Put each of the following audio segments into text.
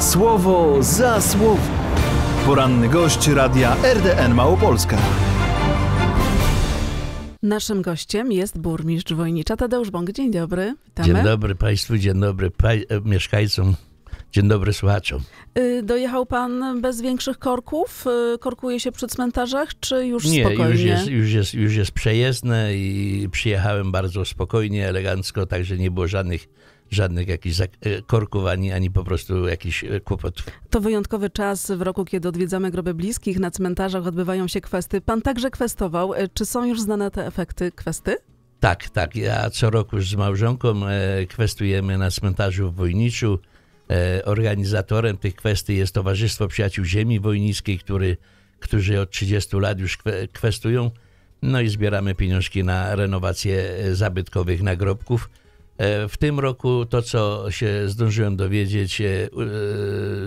Słowo za słowo. Poranny gość radia RDN Małopolska. Naszym gościem jest burmistrz Wojnicza Tadeusz Bąk. Dzień dobry. Witamy. Dzień dobry Państwu, dzień dobry pa e, mieszkańcom Dzień dobry słuchaczom. Y, dojechał pan bez większych korków? Y, korkuje się przy cmentarzach, czy już Nie, spokojnie? Nie, już jest, już, jest, już jest przejezdne i przyjechałem bardzo spokojnie, elegancko, także nie było żadnych żadnych jakichś y, korków, ani, ani po prostu jakichś kłopotów. To wyjątkowy czas w roku, kiedy odwiedzamy groby bliskich, na cmentarzach odbywają się kwesty. Pan także kwestował. Czy są już znane te efekty kwesty? Tak, tak. Ja co roku z małżonką e, kwestujemy na cmentarzu w Wojniczu E, organizatorem tych kwestii jest Towarzystwo Przyjaciół Ziemi Wojnickiej, który, którzy od 30 lat już kwestują. No i zbieramy pieniążki na renowację e, zabytkowych nagrobków. E, w tym roku to, co się zdążyłem dowiedzieć,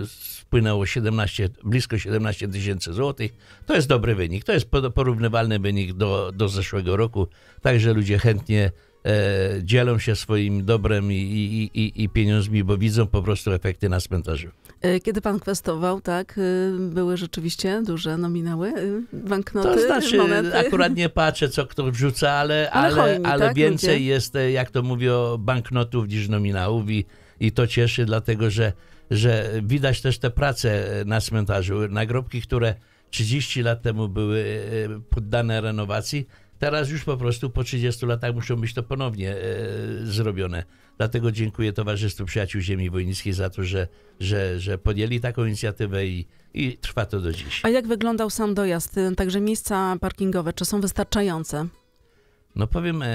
spłynęło 17, blisko 17 tysięcy złotych. To jest dobry wynik. To jest porównywalny wynik do, do zeszłego roku. Także ludzie chętnie E, dzielą się swoim dobrem i, i, i, i pieniędzmi, bo widzą po prostu efekty na cmentarzu. E, kiedy pan kwestował, tak, e, były rzeczywiście duże nominały, banknoty, To znaczy, monety. akurat nie patrzę, co kto wrzuca, ale, ale, ale, ale tak, więcej ludzie? jest, jak to mówię, banknotów niż nominałów i, i to cieszy, dlatego że, że widać też te prace na cmentarzu. Nagrobki, które 30 lat temu były poddane renowacji, Teraz już po prostu po 30 latach muszą być to ponownie e, zrobione. Dlatego dziękuję Towarzystwu Przyjaciół Ziemi Wojnickiej za to, że, że, że podjęli taką inicjatywę i, i trwa to do dziś. A jak wyglądał sam dojazd, y, także miejsca parkingowe, czy są wystarczające? No powiem e,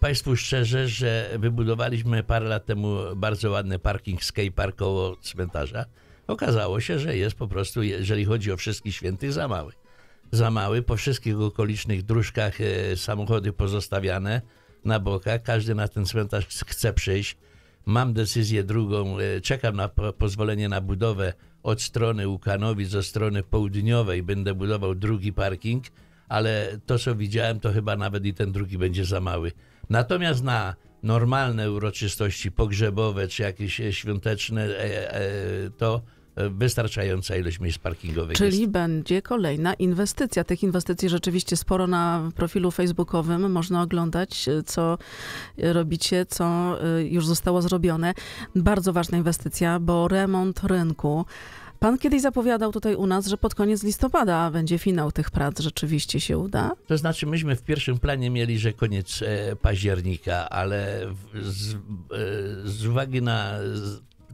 Państwu szczerze, że wybudowaliśmy parę lat temu bardzo ładny parking skatepark koło cmentarza. Okazało się, że jest po prostu, jeżeli chodzi o wszystkich świętych, za mały za mały, po wszystkich okolicznych dróżkach e, samochody pozostawiane na bokach, każdy na ten cmentarz chce przyjść. Mam decyzję drugą, e, czekam na pozwolenie na budowę od strony Łukanowi, ze strony południowej będę budował drugi parking, ale to co widziałem, to chyba nawet i ten drugi będzie za mały. Natomiast na normalne uroczystości pogrzebowe czy jakieś e, świąteczne, to wystarczająca ilość miejsc parkingowych. Czyli jest. będzie kolejna inwestycja. Tych inwestycji rzeczywiście sporo na profilu facebookowym można oglądać, co robicie, co y, już zostało zrobione. Bardzo ważna inwestycja, bo remont rynku. Pan kiedyś zapowiadał tutaj u nas, że pod koniec listopada będzie finał tych prac. Rzeczywiście się uda? To znaczy, myśmy w pierwszym planie mieli, że koniec e, października, ale z, e, z uwagi na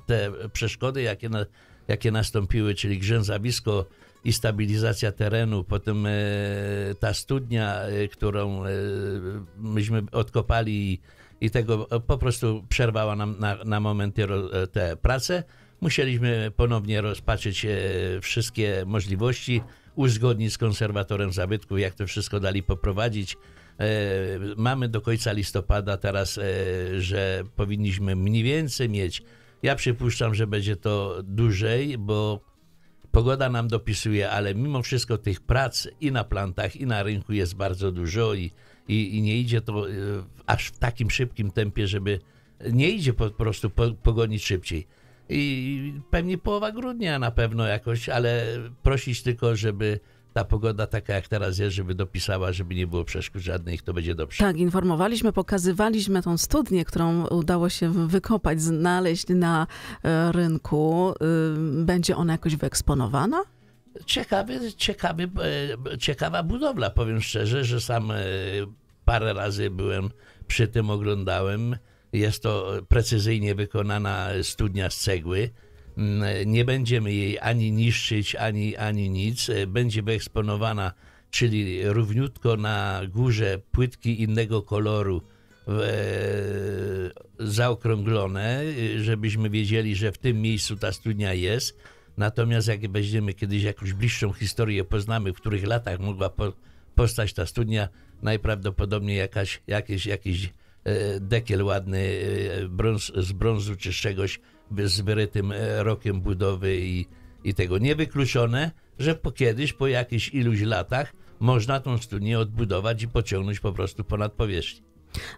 te przeszkody, jakie na, jakie nastąpiły, czyli grzęzawisko i stabilizacja terenu, potem e, ta studnia, e, którą e, myśmy odkopali i, i tego po prostu przerwała nam na, na momenty te prace. Musieliśmy ponownie rozpatrzeć wszystkie możliwości, uzgodnić z konserwatorem zabytku, jak to wszystko dali poprowadzić. Mamy do końca listopada teraz, że powinniśmy mniej więcej mieć ja przypuszczam, że będzie to dłużej, bo pogoda nam dopisuje, ale mimo wszystko tych prac i na plantach, i na rynku jest bardzo dużo i, i, i nie idzie to e, aż w takim szybkim tempie, żeby nie idzie po prostu po, pogonić szybciej. I pewnie połowa grudnia na pewno jakoś, ale prosić tylko, żeby ta pogoda taka jak teraz jest, żeby dopisała, żeby nie było przeszkód żadnych, to będzie dobrze. Tak, informowaliśmy, pokazywaliśmy tą studnię, którą udało się wykopać, znaleźć na e, rynku. Y, będzie ona jakoś wyeksponowana? Ciekawy, ciekawy, e, ciekawa budowla, powiem szczerze, że sam e, parę razy byłem przy tym, oglądałem. Jest to precyzyjnie wykonana studnia z cegły Mm, nie będziemy jej ani niszczyć, ani, ani nic. E, będzie wyeksponowana, czyli równiutko na górze płytki innego koloru e, zaokrąglone, y, żebyśmy wiedzieli, że w tym miejscu ta studnia jest. Natomiast jak będziemy kiedyś jakąś bliższą historię poznamy, w których latach mogła po, ta studnia, najprawdopodobniej jakaś, jakieś, jakiś e, dekiel ładny brąz, z brązu czy z czegoś z wyrytym e, rokiem budowy i, i tego. Niewykluczone, że po kiedyś, po jakichś iluś latach, można tą studnię odbudować i pociągnąć po prostu ponad powierzchnię.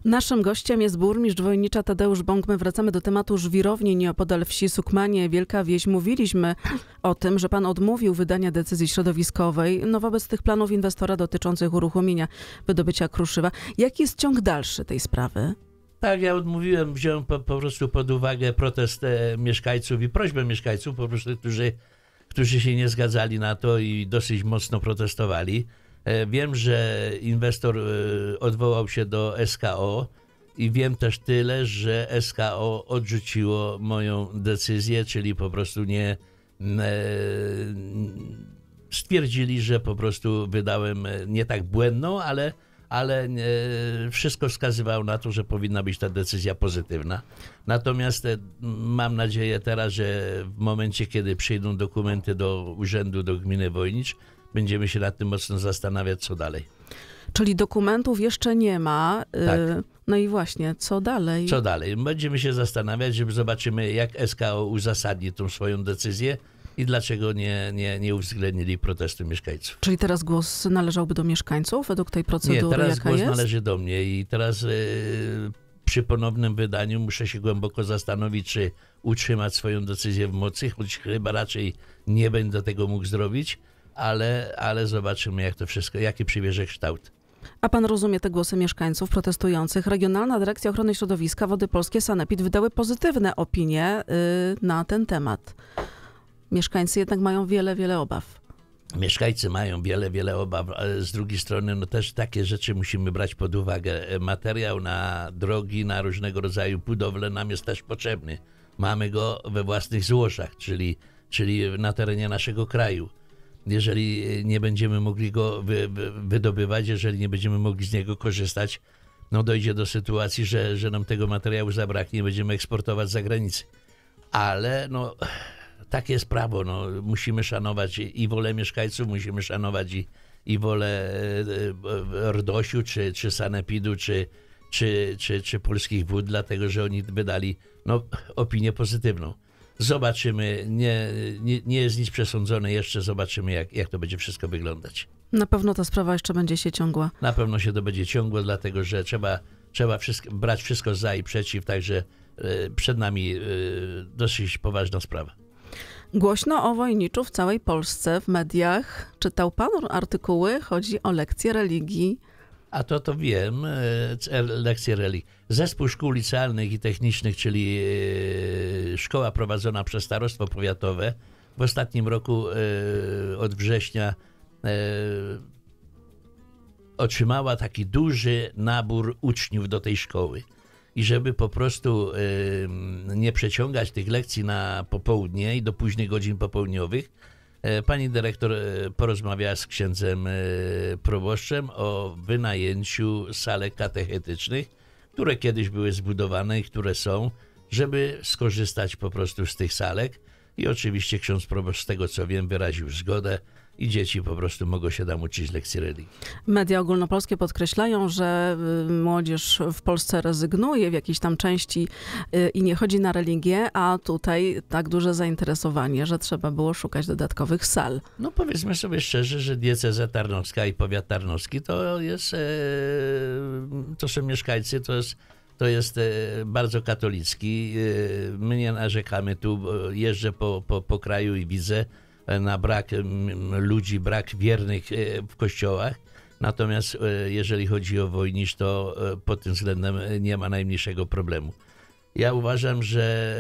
Naszym gościem jest burmistrz Wojnicza Tadeusz Bąk. My wracamy do tematu żwirowni nieopodal wsi Sukmanie, Wielka Wieś. Mówiliśmy o tym, że pan odmówił wydania decyzji środowiskowej no wobec tych planów inwestora dotyczących uruchomienia wydobycia kruszywa. Jaki jest ciąg dalszy tej sprawy? Tak, ja odmówiłem, wziąłem po, po prostu pod uwagę protest e, mieszkańców i prośbę mieszkańców, po prostu, którzy, którzy się nie zgadzali na to i dosyć mocno protestowali. E, wiem, że inwestor e, odwołał się do SKO i wiem też tyle, że SKO odrzuciło moją decyzję, czyli po prostu nie stwierdzili, że po prostu wydałem nie tak błędną, ale ale e, wszystko wskazywało na to, że powinna być ta decyzja pozytywna. Natomiast e, mam nadzieję teraz, że w momencie, kiedy przyjdą dokumenty do urzędu, do gminy Wojnicz, będziemy się nad tym mocno zastanawiać, co dalej. Czyli dokumentów jeszcze nie ma. E, tak. No i właśnie, co dalej? Co dalej? Będziemy się zastanawiać, żeby zobaczymy, jak SKO uzasadni tą swoją decyzję i dlaczego nie, nie, nie uwzględnili protestu mieszkańców. Czyli teraz głos należałby do mieszkańców według tej procedury? Nie, teraz głos jest? należy do mnie i teraz yy, przy ponownym wydaniu muszę się głęboko zastanowić, czy utrzymać swoją decyzję w mocy, choć chyba raczej nie będę tego mógł zrobić, ale, ale zobaczymy, jak to wszystko, jaki przybierze kształt. A pan rozumie te głosy mieszkańców protestujących. Regionalna Dyrekcja Ochrony Środowiska Wody Polskie Sanepid wydały pozytywne opinie yy, na ten temat mieszkańcy jednak mają wiele, wiele obaw. Mieszkańcy mają wiele, wiele obaw, ale z drugiej strony no też takie rzeczy musimy brać pod uwagę. E, materiał na drogi, na różnego rodzaju budowle nam jest też potrzebny. Mamy go we własnych złożach, czyli, czyli na terenie naszego kraju. Jeżeli e, nie będziemy mogli go wy, wy, wydobywać, jeżeli nie będziemy mogli z niego korzystać, no dojdzie do sytuacji, że, że nam tego materiału zabraknie, będziemy eksportować za granicę. Ale no takie jest prawo. No. Musimy szanować i wolę mieszkańców, musimy szanować i, i wolę e, e, RDOSiu, czy, czy Sanepidu, czy, czy, czy, czy polskich wód, dlatego że oni wydali no, opinię pozytywną. Zobaczymy, nie, nie, nie jest nic przesądzone jeszcze, zobaczymy jak, jak to będzie wszystko wyglądać. Na pewno ta sprawa jeszcze będzie się ciągła. Na pewno się to będzie ciągło, dlatego że trzeba, trzeba wszystko, brać wszystko za i przeciw, także e, przed nami dosyć poważna sprawa. Głośno o wojniczu w całej Polsce w mediach. Czytał pan artykuły? Chodzi o lekcje religii. A to to wiem, e, e, lekcje religii. Zespół Szkół Licealnych i Technicznych, czyli e, szkoła prowadzona przez Starostwo Powiatowe, w ostatnim roku od września otrzymała taki duży nabór uczniów do tej szkoły i żeby po prostu nie przeciągać tych lekcji na popołudnie i do późnych godzin popołudniowych, e, pani dyrektor e, porozmawiała z księdzem e, proboszczem o wynajęciu salek katechetycznych, które kiedyś były zbudowane i które są, żeby skorzystać po prostu z tych salek. I oczywiście ksiądz proboszcz, z tego co wiem, wyraził zgodę i dzieci po prostu mogą się tam uczyć lekcji religii. Media ogólnopolskie podkreślają, że y, młodzież w Polsce rezygnuje w jakiejś tam części y, i nie chodzi na religię, a tutaj tak duże zainteresowanie, że trzeba było szukać dodatkowych sal. No powiedzmy sobie szczerze, że dieceza tarnowska i powiat tarnowski to jest, e, to są mieszkańcy, to jest to jest e, bardzo katolicki. E, my nie narzekamy tu, jeżdżę po, po, po kraju i widzę, E, na brak ludzi, brak wiernych e, w kościołach. Natomiast e, jeżeli chodzi o wojnisz, to pod tym względem nie ma najmniejszego problemu. Ja uważam, że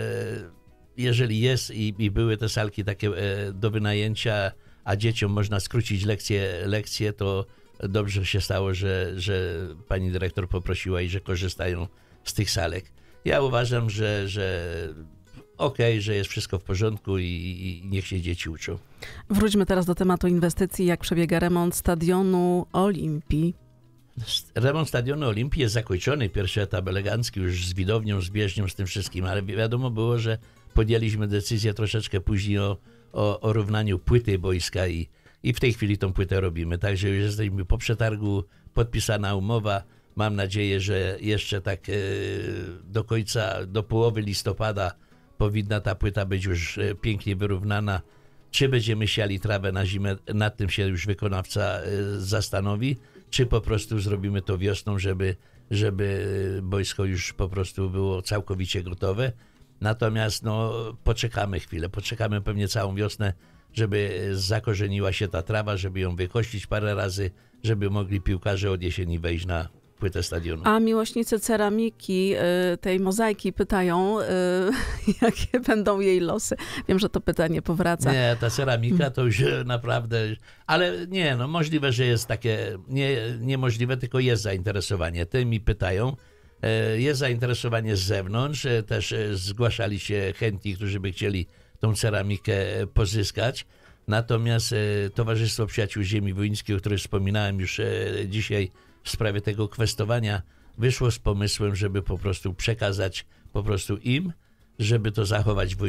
jeżeli jest i, i były te salki takie do wynajęcia, a dzieciom można skrócić lekcje, lekcje to dobrze się stało, że, że pani dyrektor poprosiła i że korzystają z tych salek. Ja uważam, że, że okej, okay, że jest wszystko w porządku i, i, niech się dzieci uczą. Wróćmy teraz do tematu inwestycji. Jak przebiega remont stadionu Olimpii? Remont stadionu Olimpii jest zakończony, pierwszy etap elegancki już z widownią, z bieżnią, z tym wszystkim, ale wiadomo było, że podjęliśmy decyzję troszeczkę później o, o, o równaniu płyty boiska i, i w tej chwili tą płytę robimy. Także już jesteśmy po przetargu, podpisana umowa. Mam nadzieję, że jeszcze tak e, do końca, do połowy listopada powinna ta płyta być już e, pięknie wyrównana. Czy będziemy siali trawę na zimę, nad tym się już wykonawca e, zastanowi, czy po prostu zrobimy to wiosną, żeby, żeby e, boisko już po prostu było całkowicie gotowe. Natomiast no, poczekamy chwilę, poczekamy pewnie całą wiosnę, żeby zakorzeniła się ta trawa, żeby ją wykościć parę razy, żeby mogli piłkarze od jesieni wejść na płytę stadionu. A miłośnicy ceramiki, y, tej mozaiki pytają, y, jakie będą jej losy. Wiem, że to pytanie powraca. Nie, ta ceramika to już naprawdę, ale nie, no możliwe, że jest takie, nie, niemożliwe, tylko jest zainteresowanie. Tymi pytają. Y, jest zainteresowanie z zewnątrz, też zgłaszali się chętni, którzy by chcieli tą ceramikę pozyskać. Natomiast Towarzystwo Przyjaciół Ziemi Wójnickiej, o którym wspominałem już dzisiaj, w sprawie tego kwestowania wyszło z pomysłem, żeby po prostu przekazać po prostu im, żeby to zachować w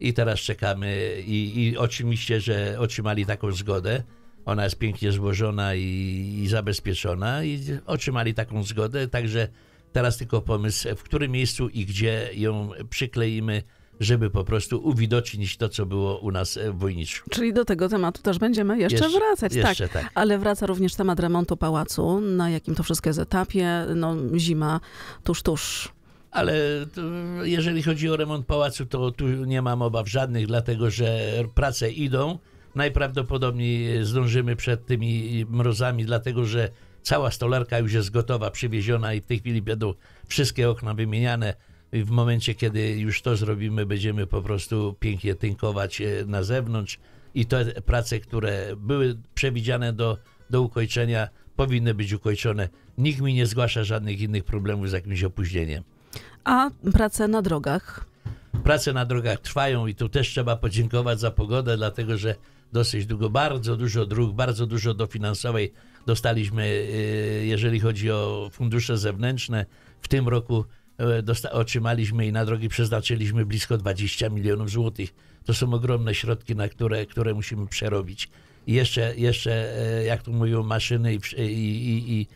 i teraz czekamy i, i oczywiście, że otrzymali taką zgodę. Ona jest pięknie złożona i, i zabezpieczona i otrzymali taką zgodę, także teraz tylko pomysł, w którym miejscu i gdzie ją przykleimy żeby po prostu uwidocznić to, co było u nas e, w Wojniczu. Czyli do tego tematu też będziemy jeszcze, jeszcze wracać. Tak. Jeszcze tak. tak. Ale wraca również temat remontu pałacu, na jakim to wszystko jest etapie, no zima tuż, tuż ale jeżeli chodzi o remont pałacu, to tu nie mam obaw żadnych, dlatego że prace idą. Najprawdopodobniej e, zdążymy przed tymi mrozami, dlatego że cała stolarka już jest gotowa, przywieziona i w tej chwili będą wszystkie okna wymieniane. W momencie, kiedy już to zrobimy, będziemy po prostu pięknie tynkować e, na zewnątrz i te prace, które były przewidziane do, do ukończenia, powinny być ukończone. Nikt mi nie zgłasza żadnych innych problemów z jakimś opóźnieniem. A prace na drogach? Prace na drogach trwają i tu też trzeba podziękować za pogodę, dlatego że dosyć długo, bardzo dużo dróg, bardzo dużo dofinansowej dostaliśmy, e, jeżeli chodzi o fundusze zewnętrzne. W tym roku E, otrzymaliśmy i na drogi przeznaczyliśmy blisko 20 milionów złotych. To są ogromne środki, na które, które musimy przerobić. I jeszcze, jeszcze, e, jak tu mówią, maszyny i, i, i,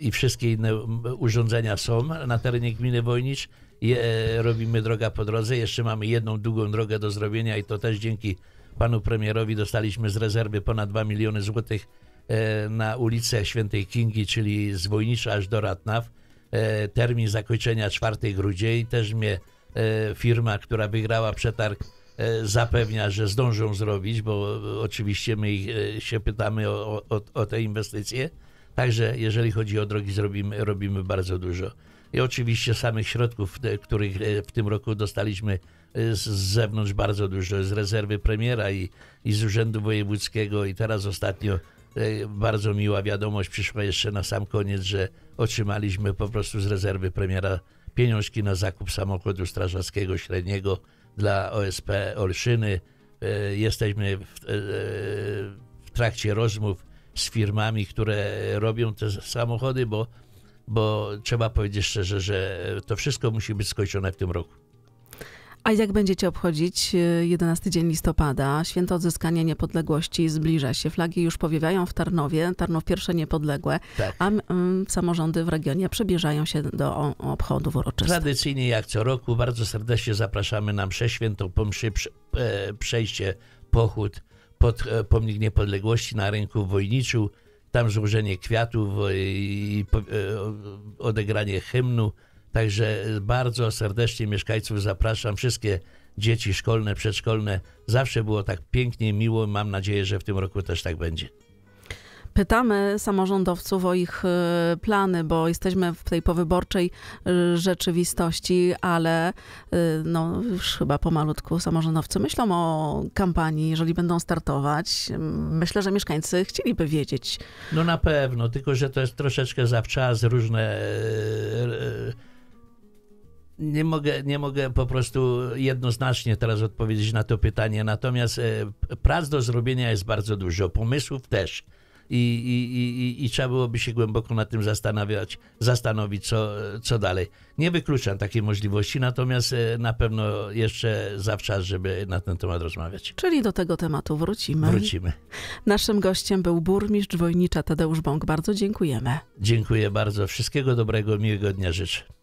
i wszystkie inne urządzenia są na terenie gminy Wojnicz. Je, e, robimy droga po drodze. Jeszcze mamy jedną długą drogę do zrobienia i to też dzięki panu premierowi dostaliśmy z rezerwy ponad 2 miliony złotych na ulicę Świętej Kingi, czyli z Wojnicza aż do Ratnaw E, termin zakończenia 4 grudzie i też mnie e, firma, która wygrała przetarg, e, zapewnia, że zdążą zrobić, bo oczywiście my się pytamy o, o, o te inwestycje. Także jeżeli chodzi o drogi, zrobimy, robimy bardzo dużo. I oczywiście samych środków, których w tym roku dostaliśmy z zewnątrz bardzo dużo, z rezerwy premiera i, i z Urzędu Wojewódzkiego i teraz ostatnio E, bardzo miła wiadomość przyszła jeszcze na sam koniec, że otrzymaliśmy po prostu z rezerwy premiera pieniążki na zakup samochodu strażackiego średniego dla OSP Olszyny. E, jesteśmy w, e, w trakcie rozmów z firmami, które robią te samochody, bo, bo trzeba powiedzieć szczerze, że to wszystko musi być skończone w tym roku. A jak będziecie obchodzić 11 e, dzień listopada? Święto odzyskania niepodległości zbliża się. Flagi już powiewają w Tarnowie. Tarnów pierwsze niepodległe, tak. a mm, samorządy w regionie przebierzają się do obchodów uroczystych. Tradycyjnie jak co roku bardzo serdecznie zapraszamy na mszę świętą, po mszy, e, przejście, pochód pod e, pomnik niepodległości na rynku Wojniczu. Tam złożenie kwiatów i odegranie hymnu Także e, bardzo serdecznie mieszkańców zapraszam. Wszystkie dzieci szkolne, przedszkolne. Zawsze było tak pięknie, miło. Mam nadzieję, że w tym roku też tak będzie. Pytamy samorządowców o ich e, plany, bo jesteśmy w tej powyborczej e, rzeczywistości, ale no, już chyba pomalutku samorządowcy myślą o kampanii, jeżeli będą startować. Myślę, że mieszkańcy chcieliby wiedzieć. No na pewno, tylko że to jest troszeczkę zawczas, różne nie mogę, nie mogę po prostu jednoznacznie teraz odpowiedzieć na to pytanie, natomiast e, prac do zrobienia jest bardzo dużo, pomysłów też. I, i, i, i trzeba byłoby się głęboko nad tym zastanawiać, zastanowić, co, co dalej. Nie wykluczam takiej możliwości, natomiast e, na pewno jeszcze zawczas, żeby na ten temat rozmawiać. Czyli do tego tematu wrócimy. Wrócimy. Naszym gościem był burmistrz Wojnicza Tadeusz Bąk. Bardzo dziękujemy. Dziękuję bardzo. Wszystkiego dobrego, miłego dnia życzę.